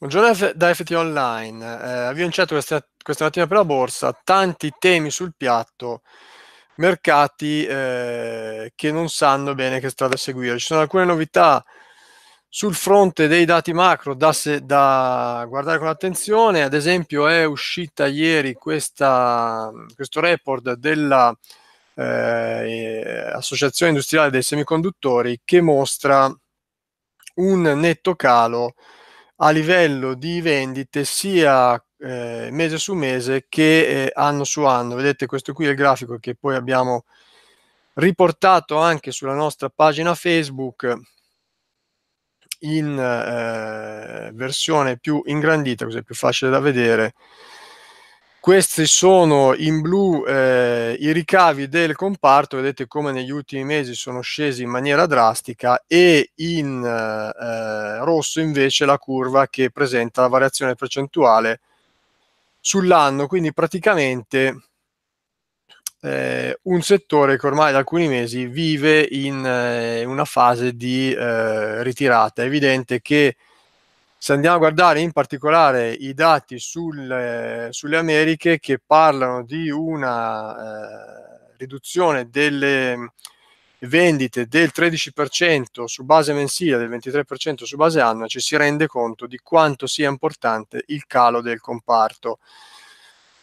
Buongiorno da FT Online, eh, avvio certo in questa, questa, mattina per la borsa, tanti temi sul piatto, mercati eh, che non sanno bene che strada seguire. Ci sono alcune novità sul fronte dei dati macro da, se, da guardare con attenzione, ad esempio è uscita ieri questa, questo report della eh, Associazione Industriale dei Semiconduttori che mostra un netto calo a livello di vendite sia eh, mese su mese che eh, anno su anno. Vedete questo qui è il grafico che poi abbiamo riportato anche sulla nostra pagina Facebook in eh, versione più ingrandita, così è più facile da vedere. Questi sono in blu eh, i ricavi del comparto, vedete come negli ultimi mesi sono scesi in maniera drastica e in eh, rosso invece la curva che presenta la variazione percentuale sull'anno, quindi praticamente eh, un settore che ormai da alcuni mesi vive in eh, una fase di eh, ritirata. È evidente che se andiamo a guardare in particolare i dati sul, eh, sulle Americhe che parlano di una eh, riduzione delle mm, vendite del 13% su base mensile, del 23% su base annua, ci si rende conto di quanto sia importante il calo del comparto.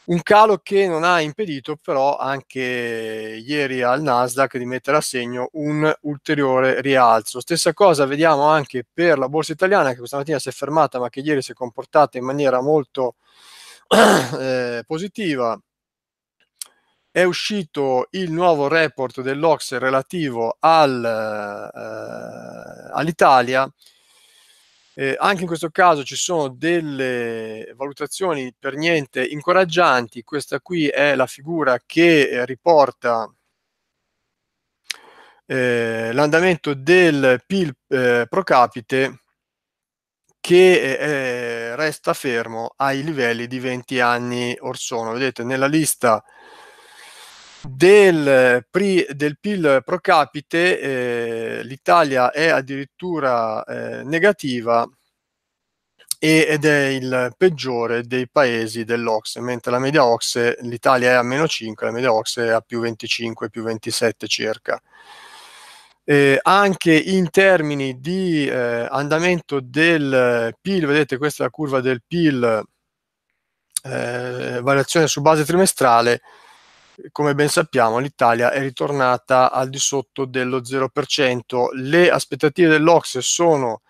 Un calo che non ha impedito però anche ieri al Nasdaq di mettere a segno un ulteriore rialzo. Stessa cosa vediamo anche per la borsa italiana che questa mattina si è fermata ma che ieri si è comportata in maniera molto eh, positiva. È uscito il nuovo report dell'Ox relativo al, eh, all'Italia eh, anche in questo caso ci sono delle valutazioni per niente incoraggianti. Questa qui è la figura che eh, riporta eh, l'andamento del PIL eh, pro capite che eh, resta fermo ai livelli di 20 anni or sono. Vedete nella lista del, eh, pri, del PIL pro capite eh, l'Italia è addirittura eh, negativa ed è il peggiore dei paesi dell'Ox, mentre la media Ox l'Italia è a meno 5, la media Ox è a più 25, più 27 circa. Eh, anche in termini di eh, andamento del PIL, vedete questa è la curva del PIL, eh, variazione su base trimestrale, come ben sappiamo l'Italia è ritornata al di sotto dello 0%, le aspettative dell'Ocse sono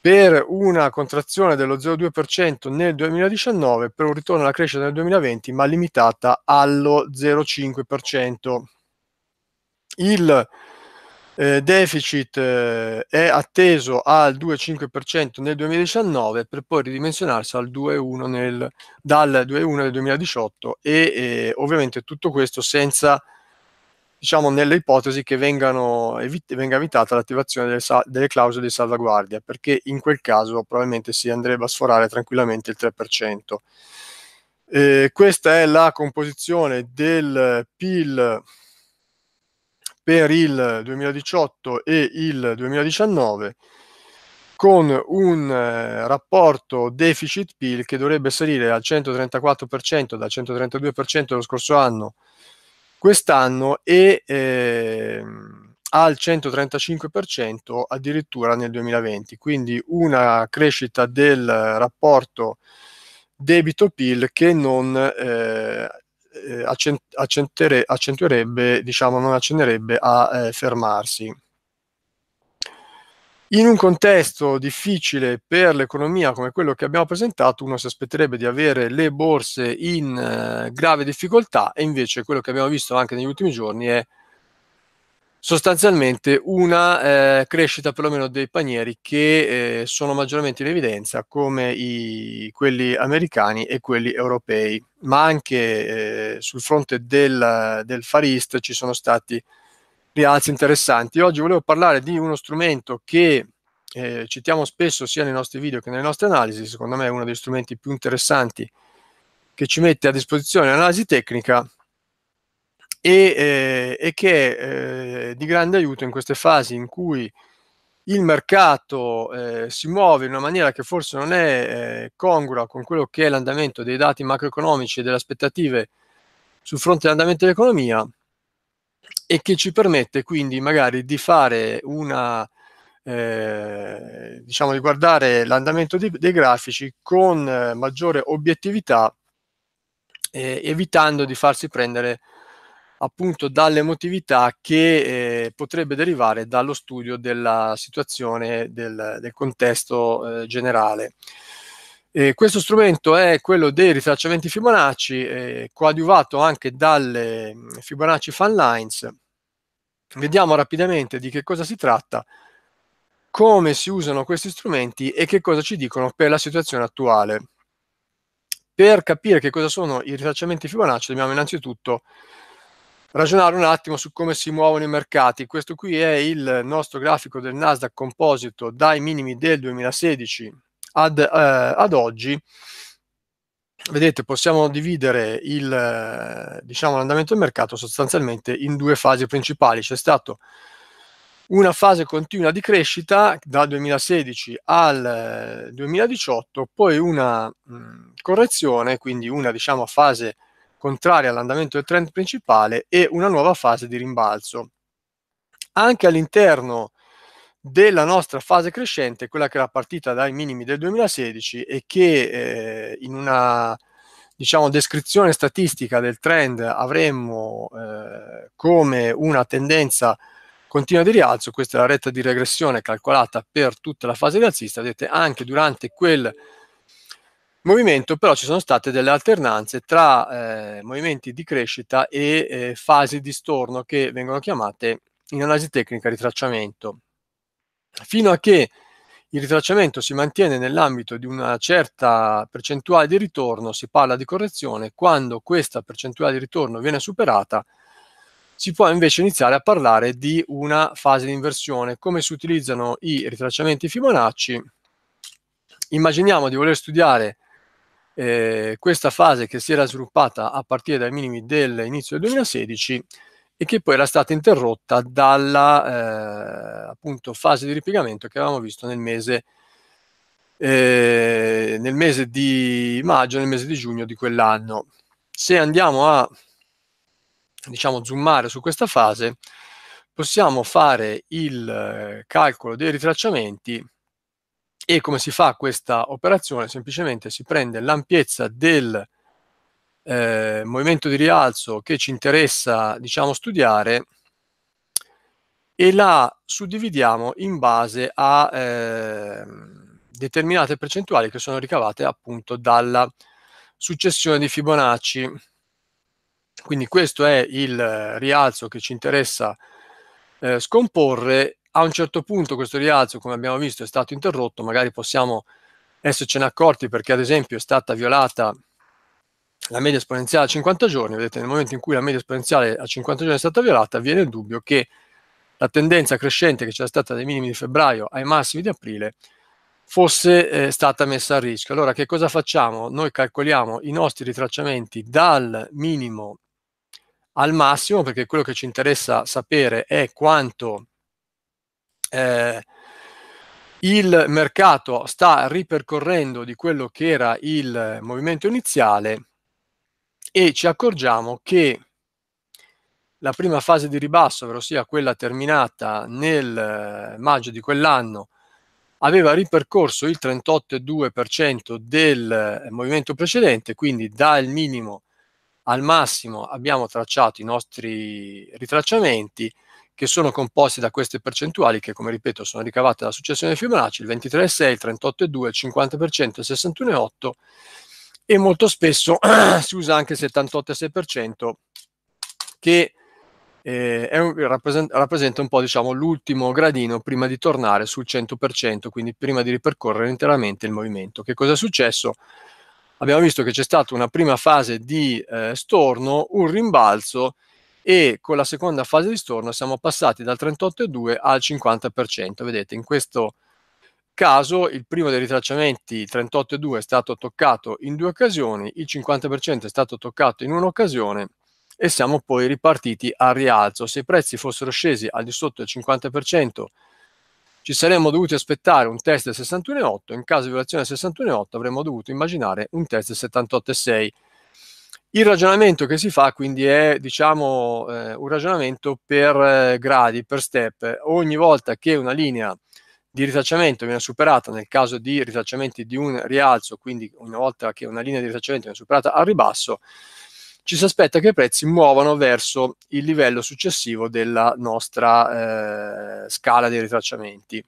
per una contrazione dello 0,2% nel 2019, per un ritorno alla crescita nel 2020, ma limitata allo 0,5%. Il eh, deficit eh, è atteso al 2,5% nel 2019 per poi ridimensionarsi al 2,1 nel, dal 2,1 del 2018 e eh, ovviamente tutto questo senza diciamo nelle ipotesi che vengano, evit- venga evitata l'attivazione delle, sa- delle clausole di salvaguardia perché in quel caso probabilmente si andrebbe a sforare tranquillamente il 3%. Eh, questa è la composizione del PIL per il 2018 e il 2019 con un eh, rapporto deficit-PIL che dovrebbe salire al 134% dal 132% lo scorso anno quest'anno e eh, al 135% addirittura nel 2020, quindi una crescita del rapporto debito-PIL che non eh, eh, accentuerebbe, diciamo, non accenderebbe a eh, fermarsi. In un contesto difficile per l'economia come quello che abbiamo presentato, uno si aspetterebbe di avere le borse in eh, grave difficoltà e invece quello che abbiamo visto anche negli ultimi giorni è sostanzialmente una eh, crescita perlomeno dei panieri che eh, sono maggiormente in evidenza come i, quelli americani e quelli europei, ma anche eh, sul fronte del, del Far East ci sono stati rialzi interessanti. Oggi volevo parlare di uno strumento che eh, citiamo spesso sia nei nostri video che nelle nostre analisi, secondo me è uno degli strumenti più interessanti che ci mette a disposizione l'analisi tecnica, e, eh, e che è eh, di grande aiuto in queste fasi in cui il mercato eh, si muove in una maniera che forse non è eh, congrua con quello che è l'andamento dei dati macroeconomici e delle aspettative sul fronte dell'andamento dell'economia e che ci permette quindi magari di fare una eh, diciamo di guardare l'andamento di, dei grafici con eh, maggiore obiettività eh, evitando di farsi prendere appunto dall'emotività che eh, potrebbe derivare dallo studio della situazione del, del contesto eh, generale. Eh, questo strumento è quello dei rifacciamenti Fibonacci, eh, coadiuvato anche dalle mm, Fibonacci Fan Lines. Vediamo rapidamente di che cosa si tratta, come si usano questi strumenti e che cosa ci dicono per la situazione attuale. Per capire che cosa sono i rifacciamenti Fibonacci dobbiamo innanzitutto ragionare un attimo su come si muovono i mercati. Questo qui è il nostro grafico del Nasdaq composito dai minimi del 2016 ad, eh, ad oggi. Vedete, possiamo dividere il, eh, diciamo, l'andamento del mercato sostanzialmente in due fasi principali. C'è stata una fase continua di crescita dal 2016 al 2018, eh, poi una mh, mm, correzione, quindi una diciamo, fase contraria all'andamento del trend principale e una nuova fase di rimbalzo. Anche all'interno della nostra fase crescente, quella che era partita dai minimi del 2016 e che eh, in una diciamo, descrizione statistica del trend avremmo eh, come una tendenza continua di rialzo, questa è la retta di regressione calcolata per tutta la fase rialzista, vedete anche durante quel movimento però ci sono state delle alternanze tra eh, movimenti di crescita e eh, fasi di storno che vengono chiamate in analisi tecnica ritracciamento. Fino a che il ritracciamento si mantiene nell'ambito di una certa percentuale di ritorno, si parla di correzione, quando questa percentuale di ritorno viene superata si può invece iniziare a parlare di una fase di inversione, come si utilizzano i ritracciamenti Fibonacci. Immaginiamo di voler studiare eh, questa fase che si era sviluppata a partire dai minimi dell'inizio del 2016 e che poi era stata interrotta dalla eh, appunto, fase di ripiegamento che avevamo visto nel mese, eh, nel mese di maggio, nel mese di giugno di quell'anno. Se andiamo a diciamo, zoomare su questa fase, possiamo fare il eh, calcolo dei ritracciamenti e come si fa questa operazione? Semplicemente si prende l'ampiezza del eh, movimento di rialzo che ci interessa diciamo, studiare e la suddividiamo in base a eh, determinate percentuali che sono ricavate appunto dalla successione di Fibonacci. Quindi questo è il rialzo che ci interessa eh, scomporre a un certo punto questo rialzo, come abbiamo visto, è stato interrotto, magari possiamo essercene accorti perché ad esempio è stata violata la media esponenziale a 50 giorni, vedete nel momento in cui la media esponenziale a 50 giorni è stata violata, viene il dubbio che la tendenza crescente che c'era stata dai minimi di febbraio ai massimi di aprile fosse eh, stata messa a rischio. Allora che cosa facciamo? Noi calcoliamo i nostri ritracciamenti dal minimo al massimo, perché quello che ci interessa sapere è quanto eh, il mercato sta ripercorrendo di quello che era il movimento iniziale e ci accorgiamo che la prima fase di ribasso, ovvero quella terminata nel eh, maggio di quell'anno, aveva ripercorso il 38,2% del eh, movimento precedente, quindi dal minimo al massimo abbiamo tracciato i nostri ritracciamenti, che sono composti da queste percentuali che, come ripeto, sono ricavate dalla successione Fibonacci, il 23,6, il 38,2, il 50%, il 61,8 e molto spesso si usa anche il 78,6% che eh, un, rappresenta, rappresenta, un po' diciamo, l'ultimo gradino prima di tornare sul 100%, quindi prima di ripercorrere interamente il movimento. Che cosa è successo? Abbiamo visto che c'è stata una prima fase di eh, storno, un rimbalzo, e con la seconda fase di storno siamo passati dal 38,2 al 50%. Vedete, in questo caso il primo dei ritracciamenti 38,2 è stato toccato in due occasioni, il 50% è stato toccato in un'occasione e siamo poi ripartiti al rialzo. Se i prezzi fossero scesi al di sotto del 50%, ci saremmo dovuti aspettare un test del 61,8, in caso di violazione del 61,8 avremmo dovuto immaginare un test del 78,6 il ragionamento che si fa quindi è diciamo, eh, un ragionamento per eh, gradi, per step. Ogni volta che una linea di ritracciamento viene superata nel caso di ritracciamenti di un rialzo, quindi una volta che una linea di ritracciamento viene superata al ribasso, ci si aspetta che i prezzi muovano verso il livello successivo della nostra eh, scala dei ritracciamenti.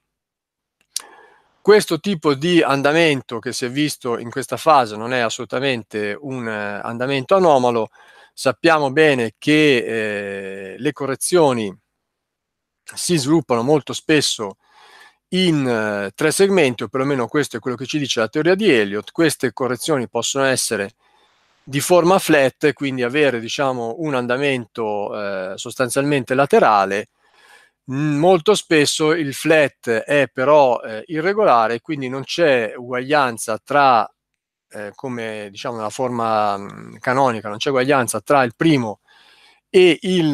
Questo tipo di andamento che si è visto in questa fase non è assolutamente un eh, andamento anomalo. Sappiamo bene che eh, le correzioni si sviluppano molto spesso in eh, tre segmenti, o perlomeno questo è quello che ci dice la teoria di Elliott. Queste correzioni possono essere di forma flat, quindi avere diciamo, un andamento eh, sostanzialmente laterale, Mm, molto spesso il flat è però eh, irregolare, quindi non c'è uguaglianza tra, eh, come diciamo nella forma mh, mm, canonica, non c'è uguaglianza tra il primo e il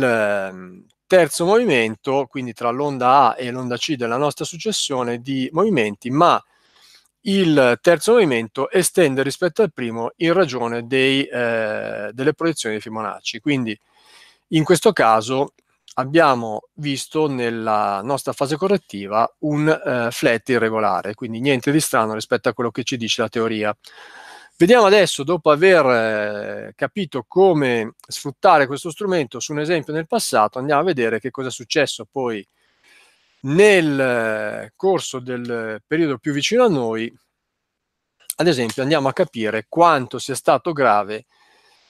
mm, terzo movimento, quindi tra l'onda A e l'onda C della nostra successione di movimenti, ma il terzo movimento estende rispetto al primo in ragione dei, eh, delle proiezioni di Fibonacci. Quindi in questo caso abbiamo visto nella nostra fase correttiva un eh, flat irregolare, quindi niente di strano rispetto a quello che ci dice la teoria. Vediamo adesso, dopo aver eh, capito come sfruttare questo strumento su un esempio nel passato, andiamo a vedere che cosa è successo poi nel eh, corso del periodo più vicino a noi. Ad esempio, andiamo a capire quanto sia stato grave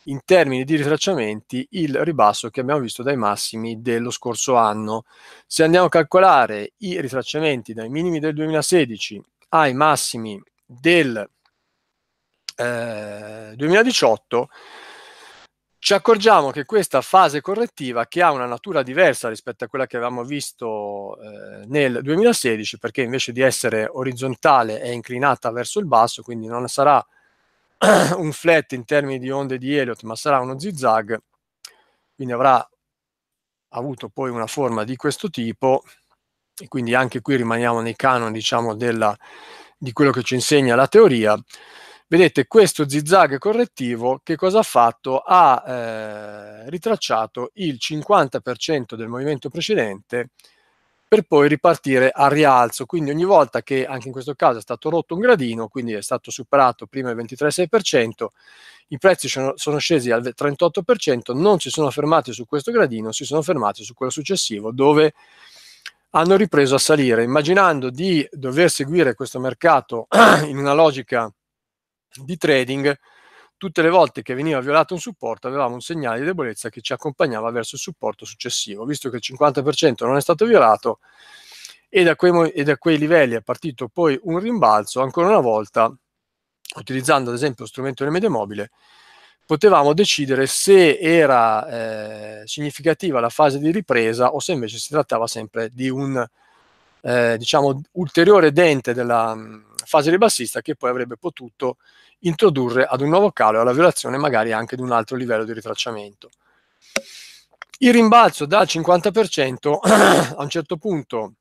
in termini di ritracciamenti il ribasso che abbiamo visto dai massimi dello scorso anno. Se andiamo a calcolare i ritracciamenti dai minimi del 2016 ai massimi del eh, 2018, ci accorgiamo che questa fase correttiva, che ha una natura diversa rispetto a quella che avevamo visto eh, nel 2016, perché invece di essere orizzontale è inclinata verso il basso, quindi non sarà un flat in termini di onde di Elliott, ma sarà uno zigzag, quindi avrà avuto poi una forma di questo tipo, e quindi anche qui rimaniamo nei canoni, diciamo, della, di quello che ci insegna la teoria. Vedete, questo zigzag correttivo che cosa ha fatto? Ha eh, ritracciato il 50% del movimento precedente per poi ripartire al rialzo. Quindi ogni volta che anche in questo caso è stato rotto un gradino, quindi è stato superato prima il 23,6%, i prezzi sono, sono scesi al 38%, non si sono fermati su questo gradino, si sono fermati su quello successivo dove hanno ripreso a salire, immaginando di dover seguire questo mercato in una logica di trading tutte le volte che veniva violato un supporto avevamo un segnale di debolezza che ci accompagnava verso il supporto successivo. Visto che il 50% non è stato violato e da, quei, e da quei livelli è partito poi un rimbalzo, ancora una volta, utilizzando ad esempio lo strumento del media mobile, potevamo decidere se era eh, significativa la fase di ripresa o se invece si trattava sempre di un eh, diciamo ulteriore dente della, fase ribassista che poi avrebbe potuto introdurre ad un nuovo calo e alla violazione magari anche di un altro livello di ritracciamento. Il rimbalzo dal 50% a un certo punto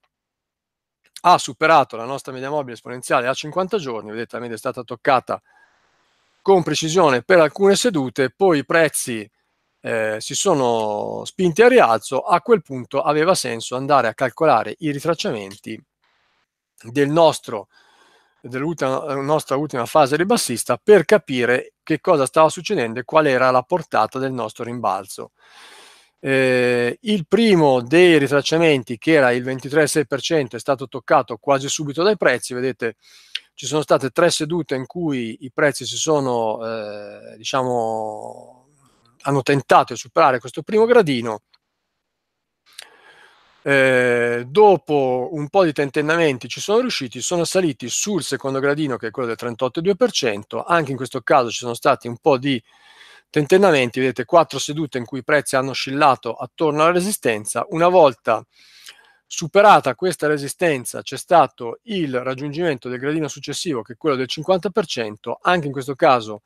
ha superato la nostra media mobile esponenziale a 50 giorni, vedete la media è stata toccata con precisione per alcune sedute, poi i prezzi eh, si sono spinti a rialzo, a quel punto aveva senso andare a calcolare i ritracciamenti del nostro nostra ultima fase ribassista per capire che cosa stava succedendo e qual era la portata del nostro rimbalzo. Eh, il primo dei ritracciamenti, che era il 23,6%, è stato toccato quasi subito dai prezzi. Vedete, ci sono state tre sedute in cui i prezzi si sono, eh, diciamo, hanno tentato di superare questo primo gradino eh, dopo un po' di tentennamenti ci sono riusciti, sono saliti sul secondo gradino che è quello del 38,2%, anche in questo caso ci sono stati un po' di tentennamenti, vedete quattro sedute in cui i prezzi hanno oscillato attorno alla resistenza, una volta superata questa resistenza c'è stato il raggiungimento del gradino successivo che è quello del 50%, anche in questo caso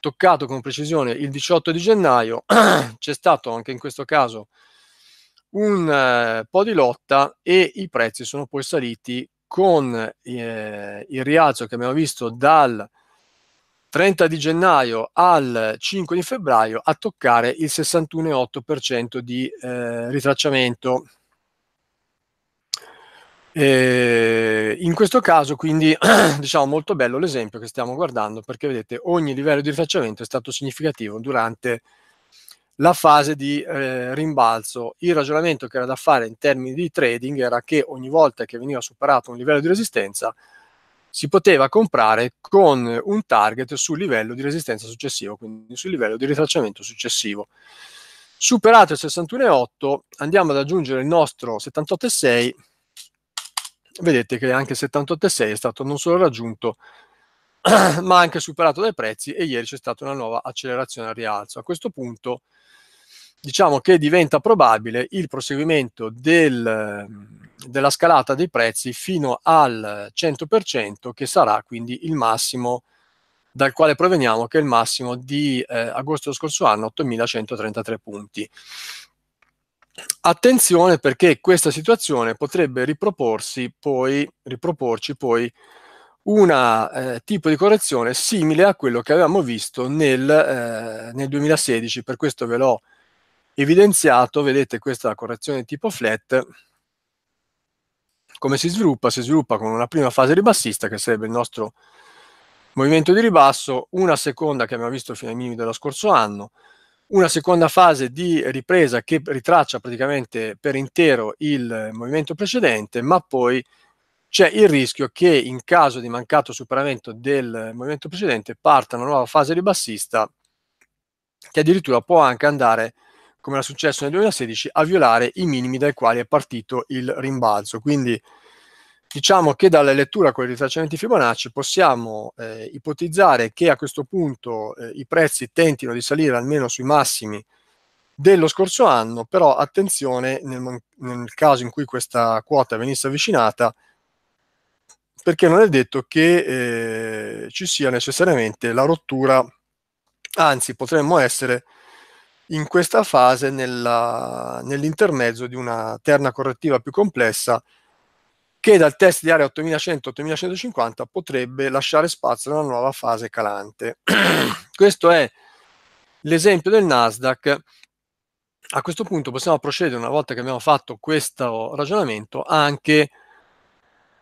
toccato con precisione il 18 di gennaio, c'è stato anche in questo caso un eh, po' di lotta e i prezzi sono poi saliti con eh, il rialzo che abbiamo visto dal 30 di gennaio al 5 di febbraio a toccare il 61,8% di eh, ritracciamento. E eh, in questo caso quindi diciamo molto bello l'esempio che stiamo guardando perché vedete ogni livello di ritracciamento è stato significativo durante la fase di eh, rimbalzo. Il ragionamento che era da fare in termini di trading era che ogni volta che veniva superato un livello di resistenza si poteva comprare con un target sul livello di resistenza successivo, quindi sul livello di ritracciamento successivo. Superato il 61,8 andiamo ad aggiungere il nostro 78,6. Vedete che anche il 78,6 è stato non solo raggiunto, ma anche superato dai prezzi e ieri c'è stata una nuova accelerazione al rialzo. A questo punto diciamo che diventa probabile il proseguimento del, ehm, della scalata dei prezzi fino al 100%, che sarà quindi il massimo dal quale proveniamo, che è il massimo di eh, agosto dello scorso anno, 8.133 punti. Attenzione perché questa situazione potrebbe riproporsi poi, riproporci poi un eh, tipo di correzione simile a quello che avevamo visto nel, eh, nel 2016, per questo ve l'ho evidenziato, vedete questa è la correzione tipo flat, come si sviluppa? Si sviluppa con una prima fase ribassista che sarebbe il nostro movimento di ribasso, una seconda che abbiamo visto fino ai minimi dello scorso anno, una seconda fase di ripresa che ritraccia praticamente per intero il movimento precedente, ma poi c'è il rischio che in caso di mancato superamento del movimento precedente parta una nuova fase ribassista che addirittura può anche andare a come era successo nel 2016, a violare i minimi dai quali è partito il rimbalzo. Quindi diciamo che dalla lettura con i ritracciamenti Fibonacci possiamo eh, ipotizzare che a questo punto eh, i prezzi tentino di salire almeno sui massimi dello scorso anno, però attenzione nel, nel caso in cui questa quota venisse avvicinata, perché non è detto che eh, ci sia necessariamente la rottura, anzi potremmo essere in questa fase nella, nell'intermezzo di una terna correttiva più complessa che dal test di area 8100-8150 potrebbe lasciare spazio a una nuova fase calante. Questo è l'esempio del Nasdaq. A questo punto possiamo procedere, una volta che abbiamo fatto questo ragionamento, anche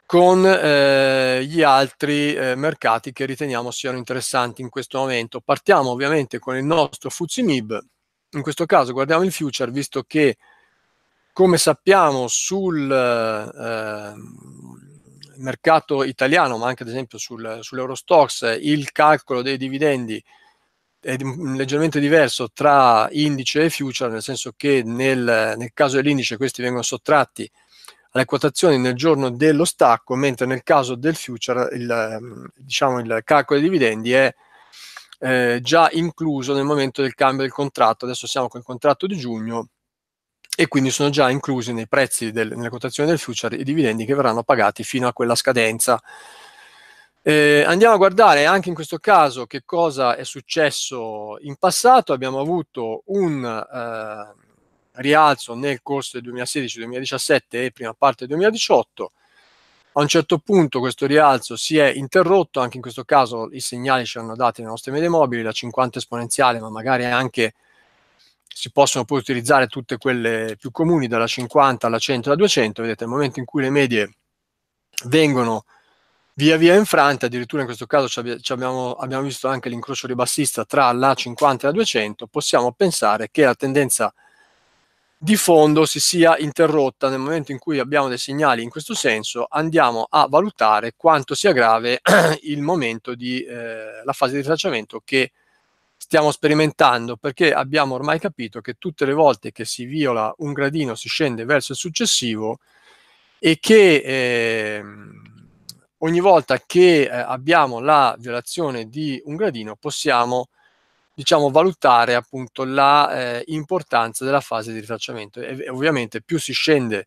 con eh, gli altri eh, mercati che riteniamo siano interessanti in questo momento. Partiamo ovviamente con il nostro Fuzimib in questo caso guardiamo il future visto che come sappiamo sul eh, mercato italiano ma anche ad esempio sul, sull'Eurostox il calcolo dei dividendi è leggermente diverso tra indice e future nel senso che nel, nel caso dell'indice questi vengono sottratti alle quotazioni nel giorno dello stacco mentre nel caso del future il, diciamo, il calcolo dei dividendi è eh, già incluso nel momento del cambio del contratto. Adesso siamo con il contratto di giugno e quindi sono già inclusi nei prezzi del, nella quotazione del future i dividendi che verranno pagati fino a quella scadenza. Eh, andiamo a guardare anche in questo caso che cosa è successo in passato. Abbiamo avuto un eh, rialzo nel corso del 2016-2017 e prima parte del 2018 a un certo punto questo rialzo si è interrotto, anche in questo caso i segnali ci hanno dati le nostre medie mobili, la 50 esponenziale, ma magari anche si possono poi utilizzare tutte quelle più comuni, dalla 50 alla 100 alla 200, vedete, nel momento in cui le medie vengono via via infrante, addirittura in questo caso abbiamo, abbiamo visto anche l'incrocio ribassista tra la 50 e la 200, possiamo pensare che la tendenza di fondo si sia interrotta nel momento in cui abbiamo dei segnali in questo senso, andiamo a valutare quanto sia grave il momento di eh, la fase di tracciamento che stiamo sperimentando, perché abbiamo ormai capito che tutte le volte che si viola un gradino si scende verso il successivo e che eh, ogni volta che eh, abbiamo la violazione di un gradino possiamo diciamo, valutare appunto la eh, importanza della fase di ritracciamento. E, ovviamente più si scende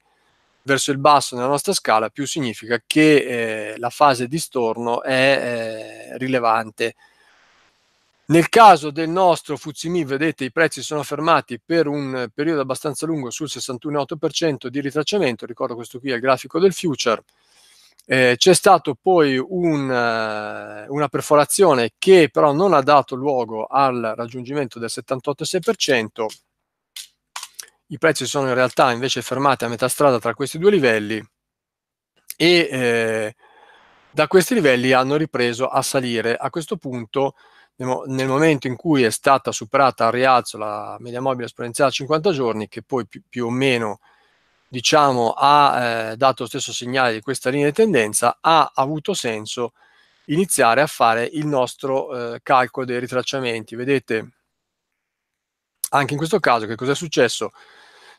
verso il basso nella nostra scala, più significa che eh, la fase di storno è eh, rilevante. Nel caso del nostro Fuzimi, vedete, i prezzi sono fermati per un periodo abbastanza lungo sul 61,8% di ritracciamento. Ricordo questo qui è il grafico del future. Eh, c'è stata poi un, eh, una perforazione che però non ha dato luogo al raggiungimento del 78,6%. I prezzi sono in realtà invece fermati a metà strada tra questi due livelli e eh, da questi livelli hanno ripreso a salire. A questo punto, nel momento in cui è stata superata al rialzo la media mobile esponenziale a 50 giorni, che poi più, più o meno diciamo, ha eh, dato lo stesso segnale di questa linea di tendenza, ha avuto senso iniziare a fare il nostro eh, calcolo dei ritracciamenti. Vedete anche in questo caso che cosa è successo?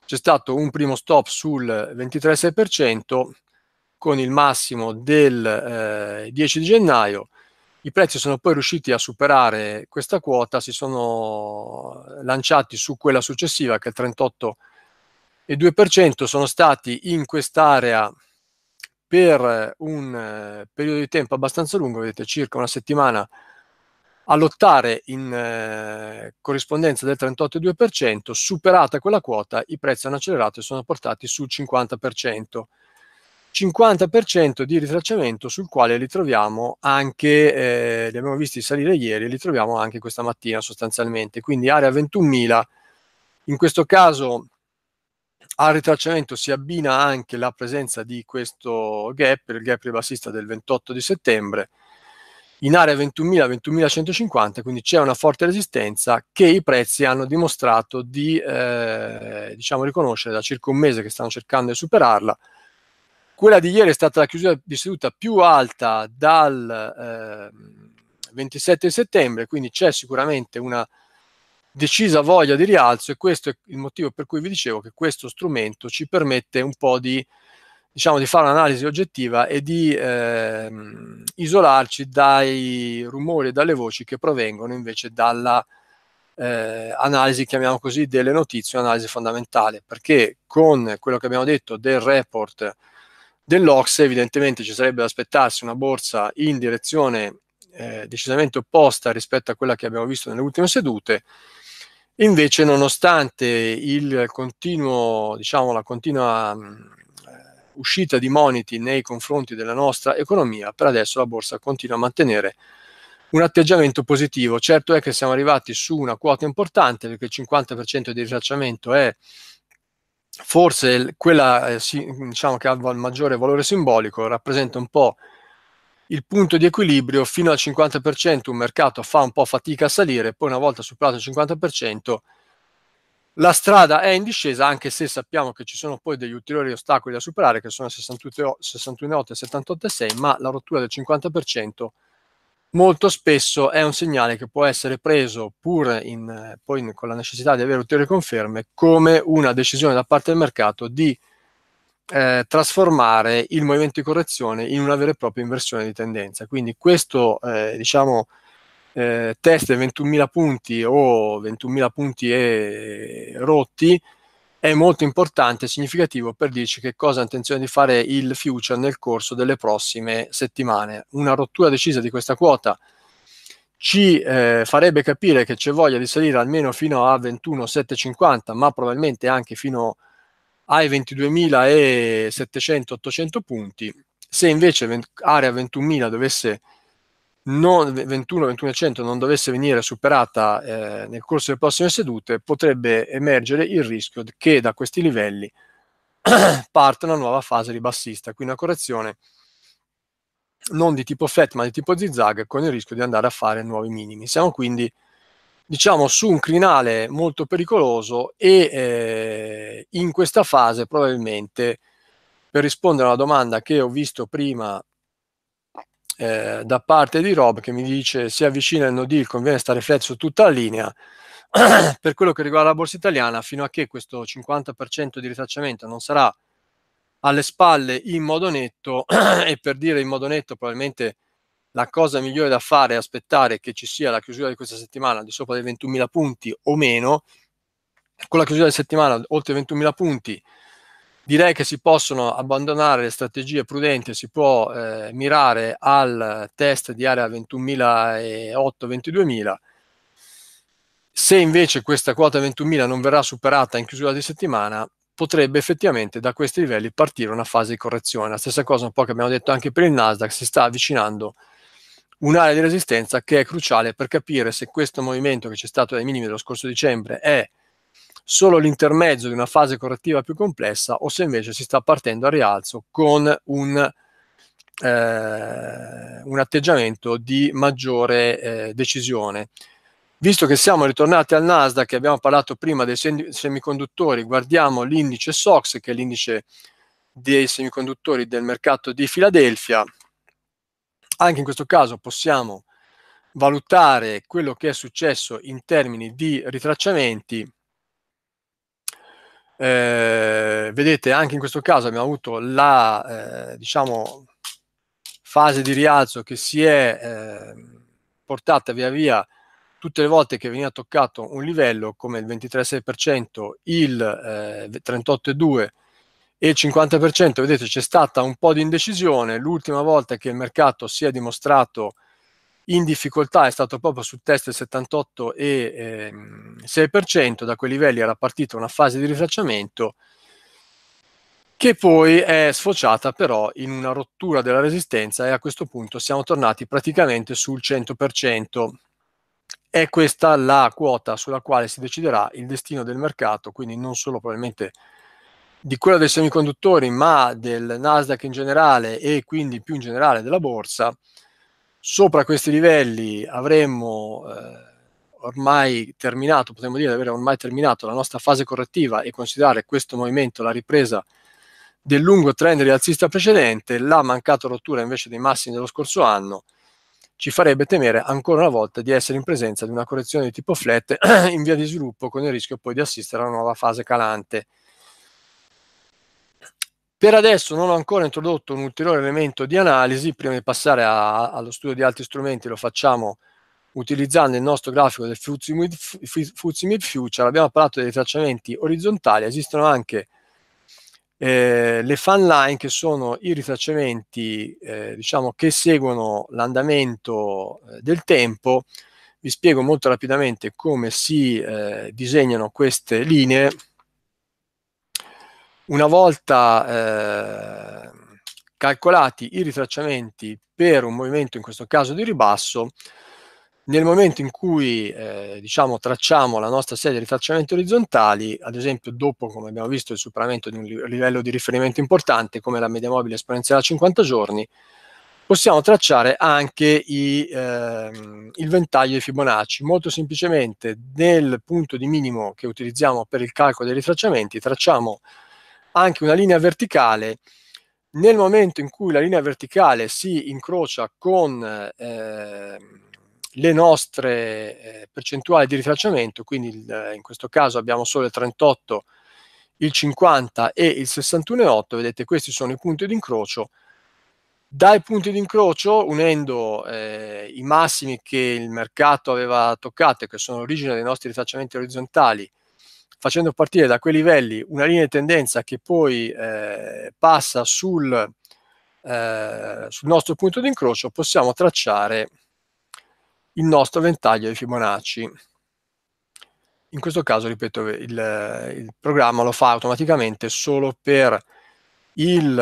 C'è stato un primo stop sul 23,6% con il massimo del eh, 10 di gennaio. I prezzi sono poi riusciti a superare questa quota, si sono lanciati su quella successiva che è il 38 e 2% sono stati in quest'area per un eh, periodo di tempo abbastanza lungo, vedete circa una settimana, a lottare in eh, corrispondenza del 38,2%, superata quella quota i prezzi hanno accelerato e sono portati sul 50%. 50% di ritracciamento sul quale li troviamo anche, eh, li abbiamo visti salire ieri e li troviamo anche questa mattina sostanzialmente, quindi area 21.000, in questo caso al ritracciamento si abbina anche la presenza di questo gap, il gap ribassista del 28 di settembre, in area 21.000-21.150, quindi c'è una forte resistenza che i prezzi hanno dimostrato di eh, diciamo riconoscere da circa un mese che stanno cercando di superarla. Quella di ieri è stata la chiusura di seduta più alta dal eh, 27 settembre, quindi c'è sicuramente una decisa voglia di rialzo e questo è il motivo per cui vi dicevo che questo strumento ci permette un po' di, diciamo, di fare un'analisi oggettiva e di eh, isolarci dai rumori e dalle voci che provengono invece dalla eh, analisi, chiamiamo così, delle notizie, un'analisi fondamentale, perché con quello che abbiamo detto del report dell'Ox, evidentemente ci sarebbe da aspettarsi una borsa in direzione eh, decisamente opposta rispetto a quella che abbiamo visto nelle ultime sedute Invece, nonostante il continuo, diciamo, la continua mh, mm, eh, uscita di moniti nei confronti della nostra economia, per adesso la borsa continua a mantenere un atteggiamento positivo. Certo è che siamo arrivati su una quota importante perché il 50% di risacciamento è forse quella eh, sì, diciamo che ha il maggiore valore simbolico, rappresenta un po' il punto di equilibrio fino al 50% un mercato fa un po' fatica a salire, poi una volta superato il 50% la strada è in discesa anche se sappiamo che ci sono poi degli ulteriori ostacoli da superare che sono 61,8 e 78,6 ma la rottura del 50% molto spesso è un segnale che può essere preso pur in, eh, poi in, con la necessità di avere ulteriori conferme come una decisione da parte del mercato di eh, trasformare il movimento di correzione in una vera e propria inversione di tendenza. Quindi questo, eh, diciamo, eh, test 21.000 punti o 21.000 punti e rotti è molto importante e significativo per dirci che cosa ha intenzione di fare il future nel corso delle prossime settimane. Una rottura decisa di questa quota ci eh, farebbe capire che c'è voglia di salire almeno fino a 21.750, ma probabilmente anche fino a ai 22.700-800 punti. Se invece 20, area 21.000 dovesse non, 21, 2100 non dovesse venire superata eh, nel corso delle prossime sedute, potrebbe emergere il rischio che da questi livelli parte una nuova fase ribassista, quindi una correzione non di tipo flat ma di tipo zigzag con il rischio di andare a fare nuovi minimi. Siamo quindi diciamo su un crinale molto pericoloso e eh, in questa fase probabilmente per rispondere alla domanda che ho visto prima eh, da parte di Rob che mi dice si avvicina il no deal, conviene stare flat su tutta la linea per quello che riguarda la borsa italiana fino a che questo 50% di ritracciamento non sarà alle spalle in modo netto e per dire in modo netto probabilmente la cosa migliore da fare è aspettare che ci sia la chiusura di questa settimana di sopra dei 21.000 punti o meno. Con la chiusura di settimana oltre 21.000 punti, direi che si possono abbandonare le strategie prudenti si può eh, mirare al test di area 21.000 21.008-22.000. Se invece questa quota 21.000 non verrà superata in chiusura di settimana, potrebbe effettivamente da questi livelli partire una fase di correzione. La stessa cosa un po' che abbiamo detto anche per il Nasdaq, si sta avvicinando un'area di resistenza che è cruciale per capire se questo movimento che c'è stato dai minimi dello scorso dicembre è solo l'intermezzo di una fase correttiva più complessa o se invece si sta partendo a rialzo con un, eh, un atteggiamento di maggiore eh, decisione. Visto che siamo ritornati al Nasdaq, abbiamo parlato prima dei semiconduttori, guardiamo l'indice SOX, che è l'indice dei semiconduttori del mercato di Filadelfia, anche in questo caso possiamo valutare quello che è successo in termini di ritracciamenti. Eh, vedete, anche in questo caso abbiamo avuto la eh, diciamo, fase di rialzo che si è eh, portata via via tutte le volte che veniva toccato un livello come il 23,6%, il 38,2% eh, e il 50%, vedete, c'è stata un po' di indecisione. L'ultima volta che il mercato si è dimostrato in difficoltà è stato proprio su test del 78,6%, eh, 6%. da quei livelli era partita una fase di rifacciamento che poi è sfociata però in una rottura della resistenza e a questo punto siamo tornati praticamente sul 100%. È questa la quota sulla quale si deciderà il destino del mercato, quindi non solo probabilmente di quella dei semiconduttori, ma del Nasdaq in generale e quindi più in generale della borsa, sopra questi livelli avremmo eh, ormai terminato, potremmo dire di avere ormai terminato la nostra fase correttiva e considerare questo movimento la ripresa del lungo trend rialzista precedente, la mancata rottura invece dei massimi dello scorso anno ci farebbe temere ancora una volta di essere in presenza di una correzione di tipo flat in via di sviluppo con il rischio poi di assistere a una nuova fase calante per adesso non ho ancora introdotto un ulteriore elemento di analisi, prima di passare a, allo studio di altri strumenti lo facciamo utilizzando il nostro grafico del Fuzzy Mid Future, abbiamo parlato dei tracciamenti orizzontali, esistono anche eh, le fan line che sono i ritracciamenti eh, diciamo, che seguono l'andamento eh, del tempo, vi spiego molto rapidamente come si eh, disegnano queste linee una volta eh, calcolati i ritracciamenti per un movimento, in questo caso di ribasso, nel momento in cui eh, diciamo, tracciamo la nostra serie di ritracciamenti orizzontali, ad esempio dopo, come abbiamo visto, il superamento di un livello di riferimento importante come la media mobile esponenziale a 50 giorni, possiamo tracciare anche i, eh, il ventaglio di Fibonacci. Molto semplicemente nel punto di minimo che utilizziamo per il calcolo dei ritracciamenti tracciamo anche una linea verticale. Nel momento in cui la linea verticale si incrocia con eh, le nostre eh, percentuali di rifacciamento, quindi il, in questo caso abbiamo solo il 38, il 50 e il 61,8, vedete questi sono i punti di incrocio, dai punti di incrocio, unendo eh, i massimi che il mercato aveva toccato, che sono l'origine dei nostri rifacciamenti orizzontali, facendo partire da quei livelli una linea di tendenza che poi eh, passa sul, eh, sul nostro punto di incrocio, possiamo tracciare il nostro ventaglio di Fibonacci. In questo caso, ripeto, il, il programma lo fa automaticamente solo per il,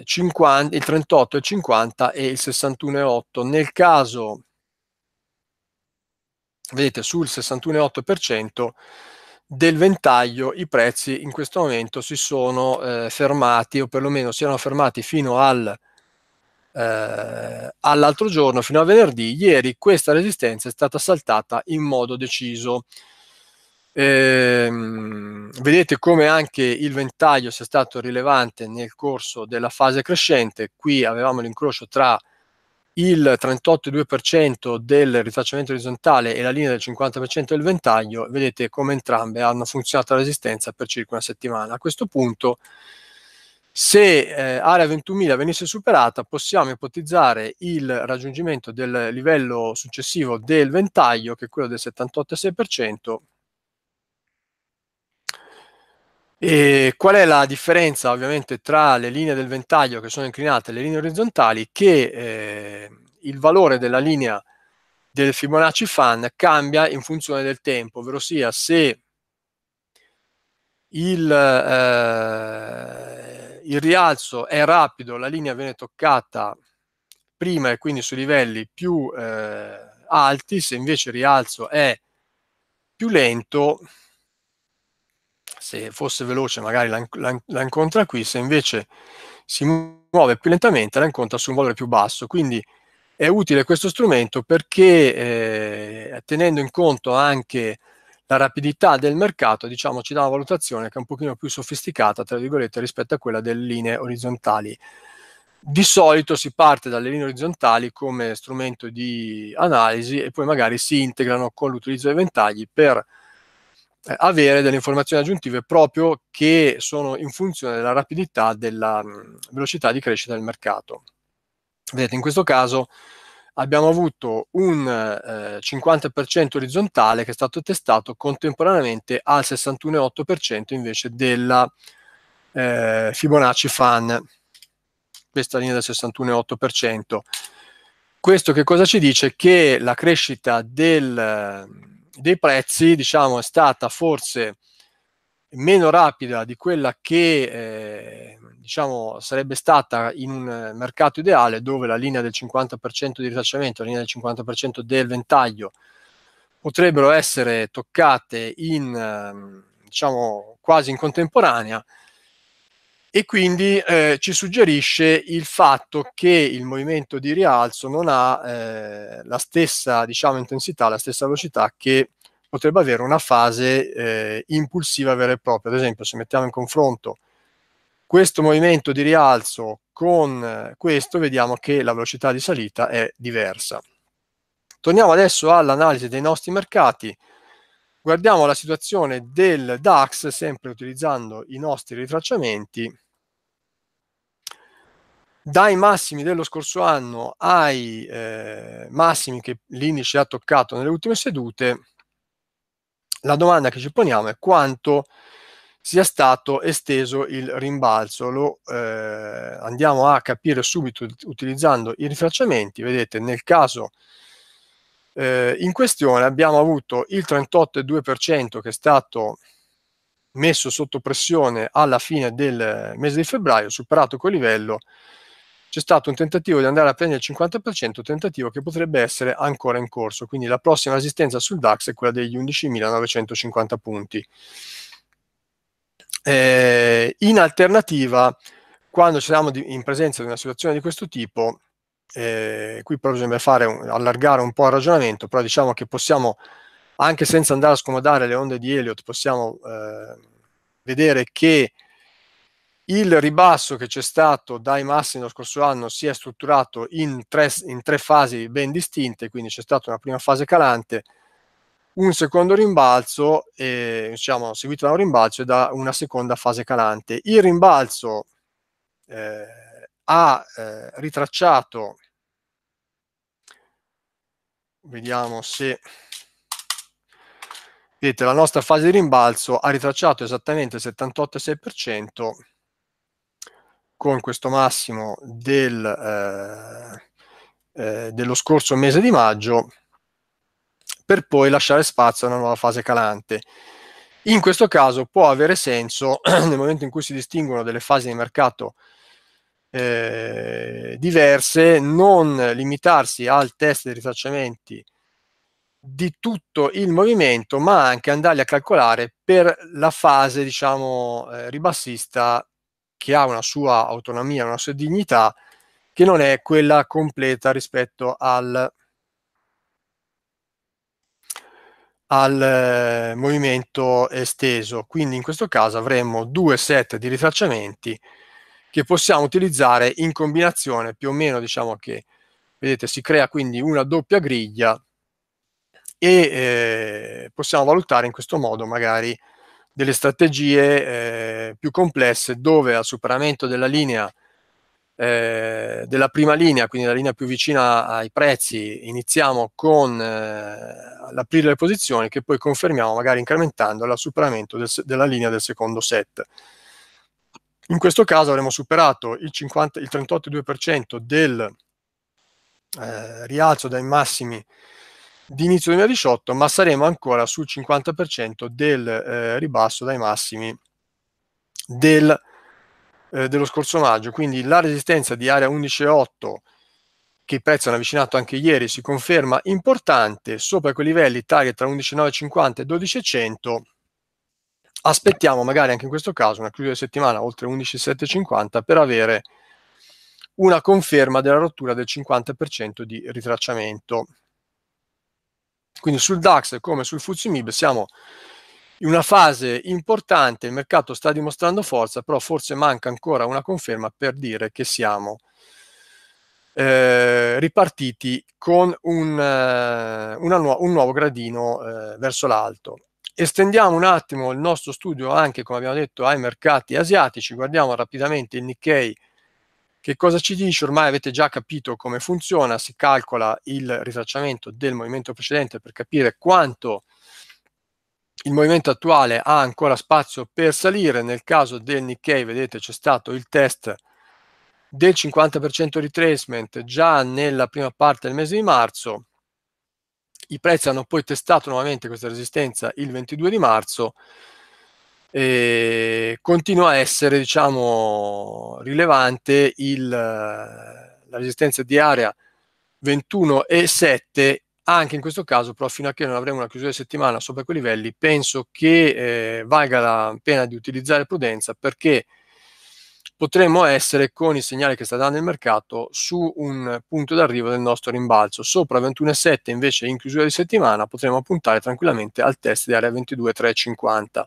eh, 50, il 38, il 50 e il 61,8. Nel caso, vedete, sul 61,8% del ventaglio i prezzi in questo momento si sono eh, fermati o perlomeno si erano fermati fino al, eh, all'altro giorno, fino a venerdì. Ieri questa resistenza è stata saltata in modo deciso. Eh, vedete come anche il ventaglio sia stato rilevante nel corso della fase crescente. Qui avevamo l'incrocio tra il 38,2% del ritracciamento orizzontale e la linea del 50% del ventaglio, vedete come entrambe hanno funzionato la resistenza per circa una settimana. A questo punto, se eh, area 21.000 venisse superata, possiamo ipotizzare il raggiungimento del livello successivo del ventaglio, che è quello del 78,6%, E qual è la differenza ovviamente tra le linee del ventaglio che sono inclinate e le linee orizzontali? Che eh, il valore della linea del Fibonacci fan cambia in funzione del tempo, ovvero sia se il, eh, il rialzo è rapido, la linea viene toccata prima e quindi su livelli più eh, alti, se invece il rialzo è più lento, se fosse veloce magari la, la, la, incontra qui, se invece si muove più lentamente la incontra su un valore più basso. Quindi è utile questo strumento perché eh, tenendo in conto anche la rapidità del mercato, diciamo, ci dà una valutazione che è un pochino più sofisticata, tra virgolette, rispetto a quella delle linee orizzontali. Di solito si parte dalle linee orizzontali come strumento di analisi e poi magari si integrano con l'utilizzo dei ventagli per eh, avere delle informazioni aggiuntive proprio che sono in funzione della rapidità della mh, mm, velocità di crescita del mercato. Vedete, in questo caso abbiamo avuto un eh, 50% orizzontale che è stato testato contemporaneamente al 61,8% invece della eh, Fibonacci Fan, questa linea del 61,8%. Questo che cosa ci dice? Che la crescita del dei prezzi diciamo, è stata forse meno rapida di quella che eh, diciamo, sarebbe stata in un mercato ideale dove la linea del 50% di ritracciamento, la linea del 50% del ventaglio potrebbero essere toccate in, ehm, diciamo, quasi in contemporanea e quindi eh, ci suggerisce il fatto che il movimento di rialzo non ha eh, la stessa diciamo, intensità, la stessa velocità che potrebbe avere una fase eh, impulsiva vera e propria. Ad esempio, se mettiamo in confronto questo movimento di rialzo con eh, questo, vediamo che la velocità di salita è diversa. Torniamo adesso all'analisi dei nostri mercati guardiamo la situazione del DAX, sempre utilizzando i nostri ritracciamenti, dai massimi dello scorso anno ai eh, massimi che l'indice ha toccato nelle ultime sedute, la domanda che ci poniamo è quanto sia stato esteso il rimbalzo. Lo eh, andiamo a capire subito utilizzando i ritracciamenti. Vedete, nel caso eh, in questione abbiamo avuto il 38,2% che è stato messo sotto pressione alla fine del mese di febbraio, superato quel livello, c'è stato un tentativo di andare a prendere il 50%, tentativo che potrebbe essere ancora in corso, quindi la prossima resistenza sul DAX è quella degli 11.950 punti. Eh, in alternativa, quando siamo in presenza di una situazione di questo tipo, eh, qui però bisogna fare un, allargare un po' il ragionamento, però diciamo che possiamo, anche senza andare a scomodare le onde di Elliott, possiamo eh, vedere che il ribasso che c'è stato dai massimi lo scorso anno si è strutturato in tre, in tre, fasi ben distinte, quindi c'è stata una prima fase calante, un secondo rimbalzo, e, diciamo, seguito da un rimbalzo e da una seconda fase calante. Il rimbalzo eh, ha eh, ritracciato, vediamo se, vedete la nostra fase di rimbalzo ha ritracciato esattamente il 78,6% con questo massimo del, eh, eh, dello scorso mese di maggio per poi lasciare spazio a una nuova fase calante. In questo caso può avere senso, nel momento in cui si distinguono delle fasi di mercato eh, diverse, non limitarsi al test di rifacciamenti di tutto il movimento, ma anche andarli a calcolare per la fase, diciamo, eh, ribassista che ha una sua autonomia, una sua dignità, che non è quella completa rispetto al, al eh, movimento esteso. Quindi in questo caso avremmo due set di rifacciamenti che possiamo utilizzare in combinazione più o meno diciamo che vedete si crea quindi una doppia griglia e eh, possiamo valutare in questo modo magari delle strategie eh, più complesse dove al superamento della linea eh, della prima linea, quindi la linea più vicina ai prezzi, iniziamo con eh, l'aprire le posizioni che poi confermiamo magari incrementando al superamento del, della linea del secondo set. In questo caso avremo superato il, 50, il 38,2% del eh, rialzo dai massimi di inizio 2018, ma saremo ancora sul 50% del eh, ribasso dai massimi del, eh, dello scorso maggio. Quindi la resistenza di area 11,8 che i prezzi hanno avvicinato anche ieri si conferma importante, sopra quei livelli target tra 11,950 e 12,100 aspettiamo magari anche in questo caso una chiusura di settimana oltre 11,750 per avere una conferma della rottura del 50% di ritracciamento. Quindi sul DAX come sul FTSE siamo in una fase importante, il mercato sta dimostrando forza, però forse manca ancora una conferma per dire che siamo eh, ripartiti con un, eh, nu- un nuovo gradino eh, verso l'alto. Estendiamo un attimo il nostro studio anche, come abbiamo detto, ai mercati asiatici, guardiamo rapidamente il Nikkei, che cosa ci dice? Ormai avete già capito come funziona, si calcola il ritracciamento del movimento precedente per capire quanto il movimento attuale ha ancora spazio per salire. Nel caso del Nikkei, vedete, c'è stato il test del 50% retracement già nella prima parte del mese di marzo i prezzi hanno poi testato nuovamente questa resistenza il 22 di marzo e continua a essere diciamo, rilevante il, la resistenza di area 21,7 anche in questo caso però fino a che non avremo una chiusura di settimana sopra quei livelli penso che eh, valga la pena di utilizzare prudenza perché potremmo essere con il segnale che sta dando il mercato su un punto d'arrivo del nostro rimbalzo. Sopra 21,7 invece in chiusura di settimana potremmo puntare tranquillamente al test di area 22,350.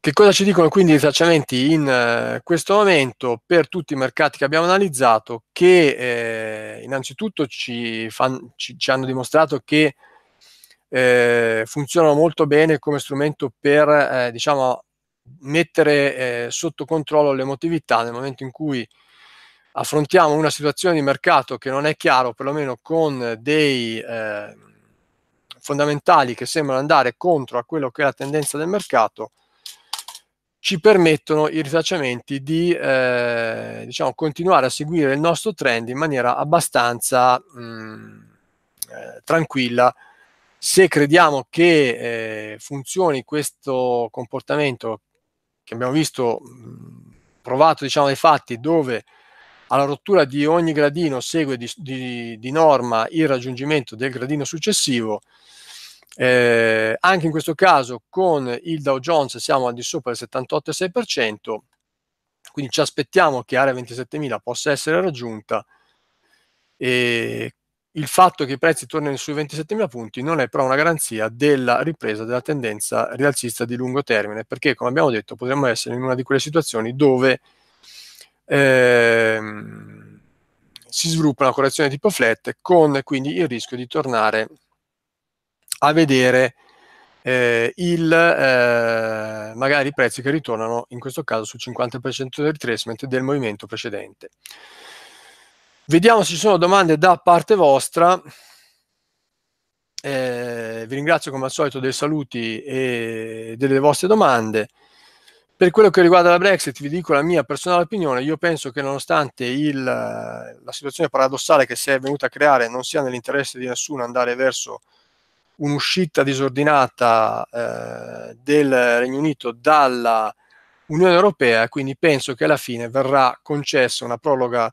Che cosa ci dicono quindi i tracciamenti in eh, questo momento per tutti i mercati che abbiamo analizzato? Che eh, innanzitutto ci, fan, ci, ci, hanno dimostrato che eh, funzionano molto bene come strumento per eh, diciamo, mettere eh, sotto controllo l'emotività nel momento in cui affrontiamo una situazione di mercato che non è chiaro, perlomeno con dei eh, fondamentali che sembrano andare contro a quello che è la tendenza del mercato, ci permettono i risacciamenti di eh, diciamo, continuare a seguire il nostro trend in maniera abbastanza mh, mm, eh, tranquilla. Se crediamo che eh, funzioni questo comportamento che abbiamo visto provato diciamo nei fatti dove alla rottura di ogni gradino segue di, di, di norma il raggiungimento del gradino successivo eh, anche in questo caso con il Dow Jones siamo al di sopra del 78,6% quindi ci aspettiamo che area 27.000 possa essere raggiunta e il fatto che i prezzi tornino sui 27.000 punti non è però una garanzia della ripresa della tendenza rialzista di lungo termine, perché come abbiamo detto potremmo essere in una di quelle situazioni dove ehm, si sviluppa una correzione tipo flat con quindi il rischio di tornare a vedere eh, il, eh, magari i prezzi che ritornano in questo caso sul 50% del retracement del movimento precedente. Vediamo se ci sono domande da parte vostra. Eh, vi ringrazio come al solito dei saluti e delle vostre domande. Per quello che riguarda la Brexit, vi dico la mia personale opinione. Io penso che nonostante il, la situazione paradossale che si è venuta a creare non sia nell'interesse di nessuno andare verso un'uscita disordinata eh, del Regno Unito dalla Unione Europea, quindi penso che alla fine verrà concessa una proroga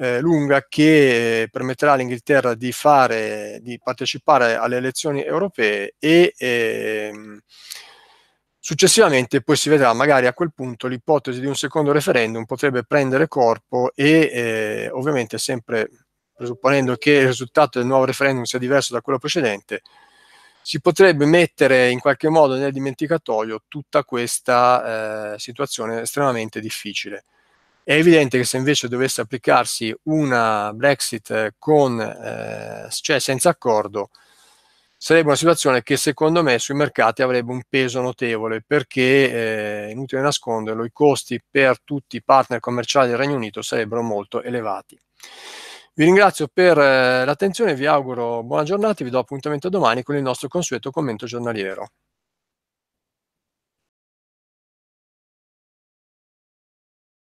eh, lunga che eh, permetterà all'Inghilterra di, fare, di partecipare alle elezioni europee e ehm, Successivamente poi si vedrà, magari a quel punto l'ipotesi di un secondo referendum potrebbe prendere corpo e eh, ovviamente sempre presupponendo che il risultato del nuovo referendum sia diverso da quello precedente, si potrebbe mettere in qualche modo nel dimenticatoio tutta questa eh, situazione estremamente difficile. È evidente che se invece dovesse applicarsi una Brexit eh, con, eh, cioè senza accordo, sarebbe una situazione che secondo me sui mercati avrebbe un peso notevole perché, eh, inutile nasconderlo, i costi per tutti i partner commerciali del Regno Unito sarebbero molto elevati. Vi ringrazio per eh, l'attenzione, vi auguro buona giornata e vi do appuntamento domani con il nostro consueto commento giornaliero.